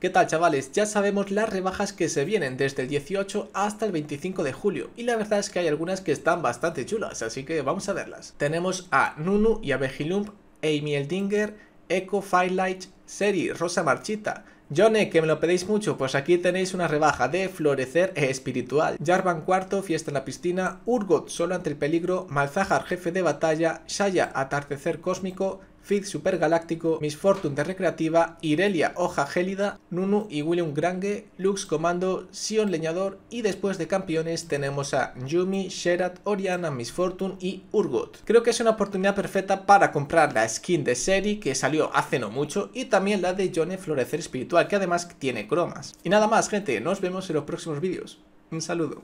¿Qué tal chavales? Ya sabemos las rebajas que se vienen desde el 18 hasta el 25 de julio y la verdad es que hay algunas que están bastante chulas, así que vamos a verlas. Tenemos a Nunu y a Bejilump, Amy Eldinger, Echo Firelight, Seri, Rosa Marchita, jone que me lo pedéis mucho, pues aquí tenéis una rebaja de Florecer Espiritual, Jarvan Cuarto, Fiesta en la Piscina, Urgot, Solo ante el Peligro, Malzahar, Jefe de Batalla, Shaya, Atardecer Cósmico, Super Supergaláctico, Miss Fortune de Recreativa, Irelia Hoja Gélida, Nunu y William Grange, Lux Comando, Sion Leñador y después de campeones tenemos a Yumi, Sherat, Oriana, Miss Fortune y Urgot. Creo que es una oportunidad perfecta para comprar la skin de Seri que salió hace no mucho y también la de Johnny Florecer Espiritual que además tiene cromas. Y nada más gente, nos vemos en los próximos vídeos. Un saludo.